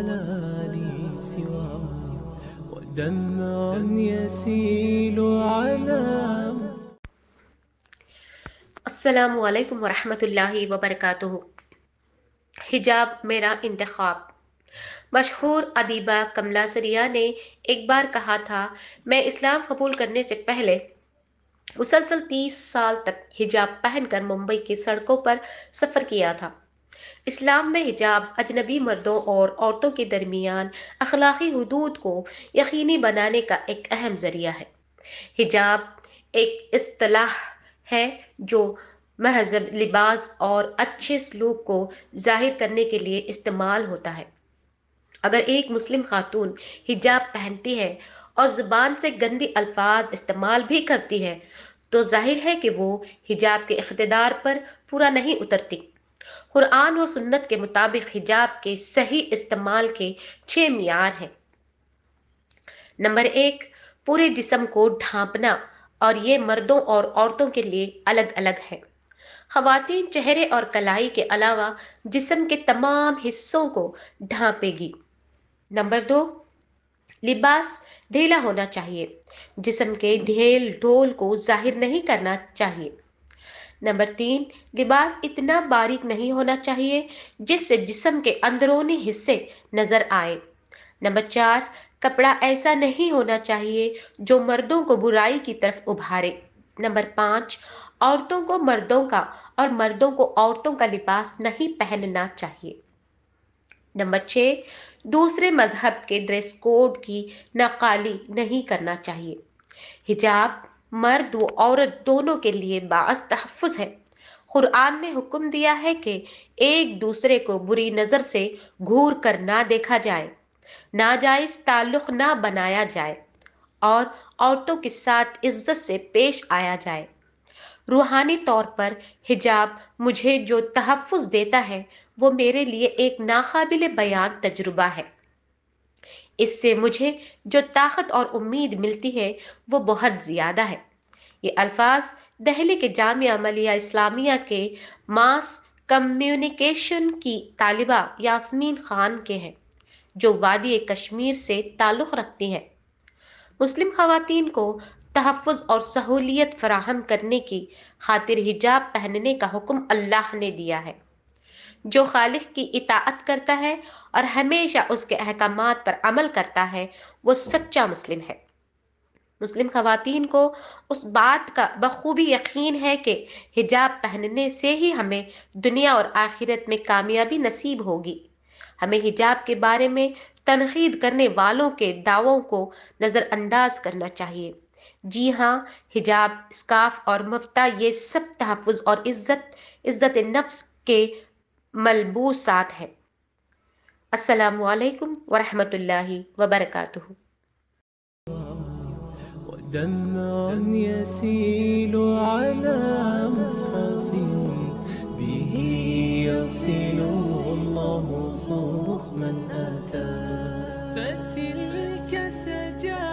لي سوى ودمع يسيل على السلام वालेकुम वरहमतुल्लाहि वबरकातुहु हिजाब मेरा इंतखाब मशहूर अदीबा कमला सरिया ने एक बार कहा था मैं इस्लाम कबूल करने से पहले मुसलसल तीस साल तक हिजाब पहनकर मुंबई की सड़कों पर सफ़र किया था इस्लाम में हिजाब अजनबी मर्दों और औरतों के दरमियान अखलाकी हदूद को यकीनी बनाने का एक अहम जरिया है हिजाब एक असलाह है जो महजब लिबास और अच्छे सलूक को जाहिर करने के लिए इस्तेमाल होता है अगर एक मुस्लिम खातून हिजाब पहनती है और ज़बान से गंदी अल्फाज इस्तेमाल भी करती है तो जाहिर है कि वो हिजाब के अख्तदार पर पूरा नहीं उतरती कुरान व सुन्नत के मुताबिक हिजाब के सही इस्तेमाल के छः मीयार हैं नंबर एक पूरे जिसम को ढांपना और ये मर्दों और औरतों के लिए अलग अलग है खातन चेहरे और कलाई के अलावा जिसम के तमाम हिस्सों को ढांपेगी नंबर दो लिबास ढीला होना चाहिए जिसम के ढेल ढोल को जाहिर नहीं करना चाहिए नंबर तीन लिबास इतना बारीक नहीं होना चाहिए जिससे जिसम के अंदरूनी हिस्से नजर आए नंबर चार कपड़ा ऐसा नहीं होना चाहिए जो मर्दों को बुराई की तरफ उभारे नंबर पाँच औरतों को मर्दों का और मर्दों को औरतों का लिबास नहीं पहनना चाहिए नंबर छः दूसरे मजहब के ड्रेस कोड की नकाली नहीं करना चाहिए हिजाब मर्द व औरत दोनों के लिए बास तहफ़ है कुरान ने हुक्म दिया है कि एक दूसरे को बुरी नज़र से घूर कर ना देखा जाए नाजायज ताल्लुक ना बनाया जाए और औरतों के साथ इज्जत से पेश आया जाए रूहानी तौर पर हिजाब मुझे जो तहफ़ देता है वो मेरे लिए एक नाकबिल बयान तजुर्बा है इससे मुझे जो ताकत और उम्मीद मिलती है वो बहुत ज़्यादा है ये अल्फाज दहली के जामिया मलिया इस्लामिया के मास कम्युनिकेशन की तालिबा यास्मीन खान के हैं जो वादी कश्मीर से ताल्लुक़ रखती हैं मुस्लिम खातन को तहफ़ और सहूलियत फराहम करने की खातिर हिजाब पहनने का हुक्म अल्लाह ने दिया है जो खालिक की इताअत करता है और हमेशा उसके अहकाम पर अमल करता है वो सच्चा मुस्लिम है मुस्लिम खवतिन को उस बात का बखूबी यकीन है कि हिजाब पहनने से ही हमें दुनिया और आखिरत में कामयाबी नसीब होगी हमें हिजाब के बारे में तनखीद करने वालों के दावों को नज़रअंदाज करना चाहिए जी हाँ हिजाब स्काफ और मुफ्ता ये सब तहफ़ और इज़्ज़त इज़्ज़त नफ्स के ملبوسات ہیں السلام علیکم ورحمت اللہ وبرکاتہ دمع يسيل على مصحف به يصل الله صبح من أتى فتلك سجاد